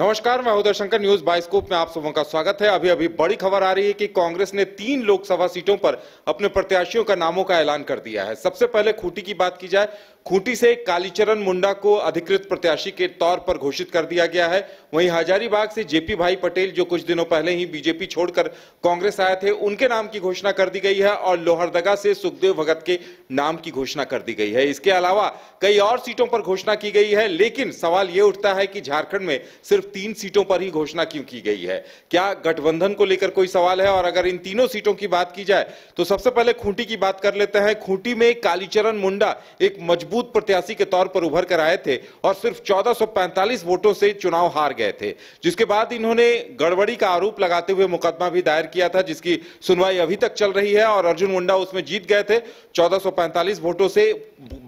नमस्कार मैं उदय Shankar news bioscope में आप सबों का स्वागत है अभी अभी बड़ी खबर आ रही है कि कांग्रेस ने तीन लोकसभा सीटों पर अपने प्रत्याशियों का नामों का ऐलान कर दिया है सबसे पहले खूंटी की बात की जाए खूंटी से कालीचरण मुंडा को अधिकृत प्रत्याशी के तौर पर घोषित कर दिया गया है वहीं हजारीबाग से जेपी भाई पटेल जो कुछ दिनों पहले ही बीजेपी छोड़कर कांग्रेस आए थे उनके नाम की घोषणा कर दी गई है और लोहरदगा से सुखदेव भगत के नाम की घोषणा कर दी गई है इसके अलावा कई और सीटों पर घोषणा की गई है लेकिन सवाल ये उठता है कि झारखंड में सिर्फ तीन सीटों पर ही घोषणा क्यों की गई है क्या गठबंधन को लेकर कोई सवाल है और अगर इन तीनों सीटों की बात की जाए तो सबसे पहले खूंटी की बात कर लेते हैं खूंटी में कालीचरण मुंडा एक मजबूत प्रत्याशी के तौर पर उभर कर आए थे और सिर्फ चौदह वोटों से चुनाव हार गए थे जिसके बाद इन्होंने गड़बड़ी का आरोप लगाते हुए मुकदमा भी दायर किया था जिसकी सुनवाई अभी तक चल रही है और अर्जुन मुंडा उसमें जीत गए थे चौदह वोटों से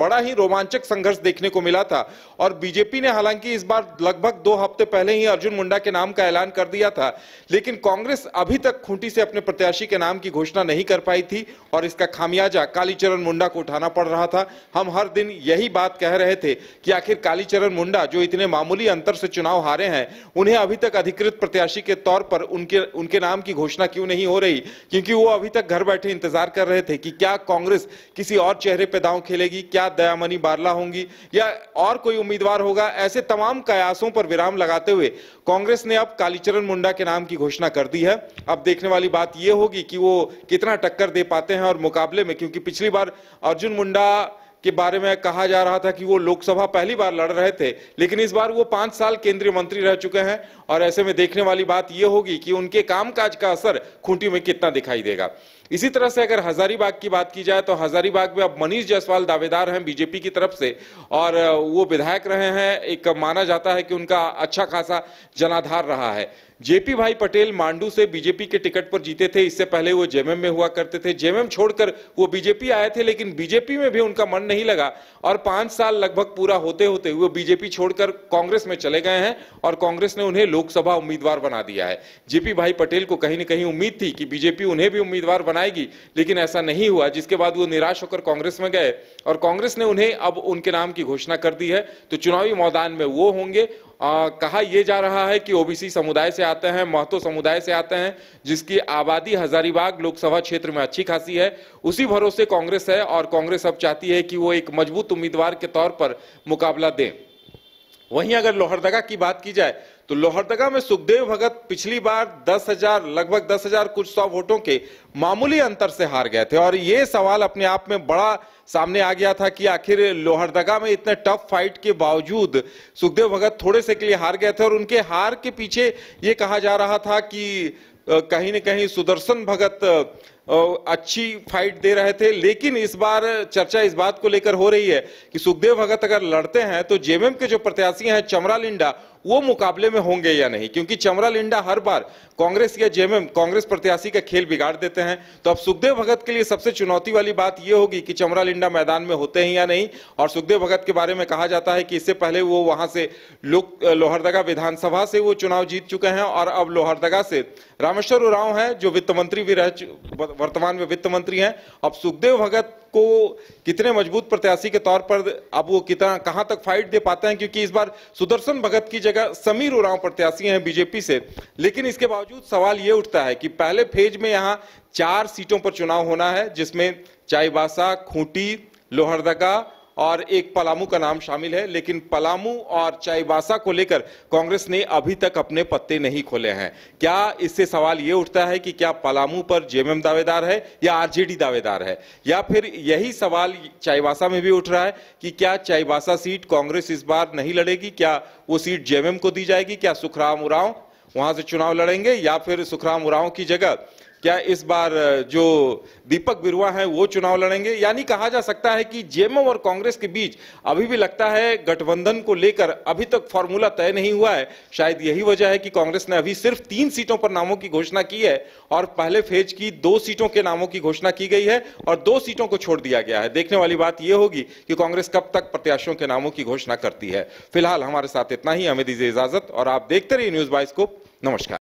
बड़ा ही रोमांचक संघर्ष देखने को मिला था और बीजेपी ने हालांकि इस बार लगभग दो हफ्ते पहले ही अर्जुन मुंडा के नाम का ऐलान कर दिया था लेकिन कांग्रेस अभी तक खूंटी से अपने प्रत्याशी के नाम की घोषणा नहीं कर पाई थी और इसका खामियाजा कालीचरण मुंडा को उठाना पड़ रहा था हम हर दिन यही बात कह रहे थे कि आखिर कालीचरण मुंडा जो इतने मामूली अंतर से चुनाव हारे हैं उन्हें अभी तक अधिकृत प्रत्याशी के तौर पर उनके उनके नाम की घोषणा क्यों नहीं हो रही क्योंकि वो अभी तक घर बैठे इंतजार कर रहे थे कि क्या कांग्रेस किसी और चेहरे पर दांव खेलेगी क्या दयामणि बारला होंगी या और कोई उम्मीदवार होगा ऐसे तमाम कयासों पर विराम लगाते हुए कांग्रेस ने अब कालीचरण मुंडा के नाम की घोषणा कर दी है अब देखने वाली बात यह होगी कि वो कितना टक्कर दे पाते हैं और मुकाबले में क्योंकि पिछली बार अर्जुन मुंडा के बारे में कहा जा रहा था कि वो लोकसभा पहली बार लड़ रहे थे लेकिन इस बार वो पांच साल केंद्रीय मंत्री रह चुके हैं और ऐसे में देखने वाली बात ये होगी कि उनके कामकाज का असर खूंटी में कितना दिखाई देगा इसी तरह से अगर हजारीबाग की बात की जाए तो हजारीबाग में अब मनीष जायसवाल दावेदार हैं बीजेपी की तरफ से और वो विधायक रहे हैं एक माना जाता है कि उनका अच्छा खासा जनाधार रहा है जेपी भाई पटेल मांडू से बीजेपी के टिकट पर जीते थे इससे पहले वो जेएमएम में हुआ करते थे जेएमएम छोड़कर वो बीजेपी आए थे लेकिन बीजेपी में भी उनका मन नहीं लगा और पांच साल लगभग पूरा होते होते वो बीजेपी छोड़कर कांग्रेस में चले गए हैं और कांग्रेस ने उन्हें लोकसभा उम्मीदवार बना दिया है जेपी भाई पटेल को कहीं ना कहीं उम्मीद थी कि बीजेपी उन्हें भी उम्मीदवार बनाएगी लेकिन ऐसा नहीं हुआ जिसके बाद वो निराश होकर कांग्रेस में गए और कांग्रेस ने उन्हें अब उनके नाम की घोषणा कर दी है तो चुनावी मैदान में वो होंगे आ, कहा यह जा रहा है कि ओबीसी समुदाय से आते हैं महतो समुदाय से आते हैं जिसकी आबादी हजारीबाग लोकसभा क्षेत्र में अच्छी खासी है उसी भरोसे कांग्रेस है और कांग्रेस अब चाहती है कि वो एक मजबूत उम्मीदवार के तौर पर मुकाबला दें वहीं अगर लोहरदगा की बात की जाए तो लोहरदगा में सुखदेव भगत पिछली बार दस हजार लगभग दस हजार कुछ सौ वोटों के मामूली अंतर से हार गए थे और ये सवाल अपने आप में बड़ा सामने आ गया था कि आखिर लोहरदगा में इतने टफ फाइट के बावजूद सुखदेव भगत थोड़े से के लिए हार गए थे और उनके हार के पीछे ये कहा जा रहा था कि कहीं न कहीं सुदर्शन भगत अच्छी फाइट दे रहे थे लेकिन इस बार चर्चा इस बात को लेकर हो रही है कि सुखदेव भगत अगर लड़ते हैं तो जेएमएम के जो प्रत्याशी हैं चमरा लिंडा वो मुकाबले में होंगे या नहीं क्योंकि चमरा लिंडा हर बार कांग्रेस या जेएमएम कांग्रेस प्रत्याशी का खेल बिगाड़ देते हैं तो अब सुखदेव भगत के लिए सबसे चुनौती वाली बात यह होगी कि चमरा लिंडा मैदान में होते हैं या नहीं और सुखदेव भगत के बारे में कहा जाता है कि इससे पहले वो वहां से लोक लोहरदगा विधानसभा से वो चुनाव जीत चुके हैं और अब लोहरदगा से रामेश्वर उराव है जो वित्त मंत्री भी रह वर्तमान में वित्त मंत्री हैं अब सुखदेव भगत को कितने मजबूत प्रत्याशी के तौर पर अब वो कितना कहां तक फाइट दे पाते हैं क्योंकि इस बार सुदर्शन भगत की जगह समीर उराव प्रत्याशी हैं बीजेपी से लेकिन इसके बावजूद सवाल ये उठता है कि पहले फेज में यहाँ चार सीटों पर चुनाव होना है जिसमें चाईबासा खूंटी लोहरदगा और एक पलामू का नाम शामिल है लेकिन पलामू और चाईबासा को लेकर कांग्रेस ने अभी तक अपने पत्ते नहीं खोले हैं क्या इससे सवाल ये उठता है कि क्या पलामू पर जेएमएम दावेदार है या आरजेडी दावेदार है या फिर यही सवाल चाईबासा में भी उठ रहा है कि क्या चाईबासा सीट कांग्रेस इस बार नहीं लड़ेगी क्या वो सीट जेएमएम को दी जाएगी क्या सुखराम उराव वहां से चुनाव लड़ेंगे या फिर सुखराम उराव की जगह क्या इस बार जो दीपक बिरुआ हैं वो चुनाव लड़ेंगे यानी कहा जा सकता है कि जेएमएम और कांग्रेस के बीच अभी भी लगता है गठबंधन को लेकर अभी तक फॉर्मूला तय नहीं हुआ है शायद यही वजह है कि कांग्रेस ने अभी सिर्फ तीन सीटों पर नामों की घोषणा की है और पहले फेज की दो सीटों के नामों की घोषणा की गई है और दो सीटों को छोड़ दिया गया है देखने वाली बात यह होगी कि कांग्रेस कब तक प्रत्याशियों के नामों की घोषणा करती है फिलहाल हमारे साथ इतना ही हमें दीजिए इजाजत और आप देखते रहिए न्यूज बाइस को नमस्कार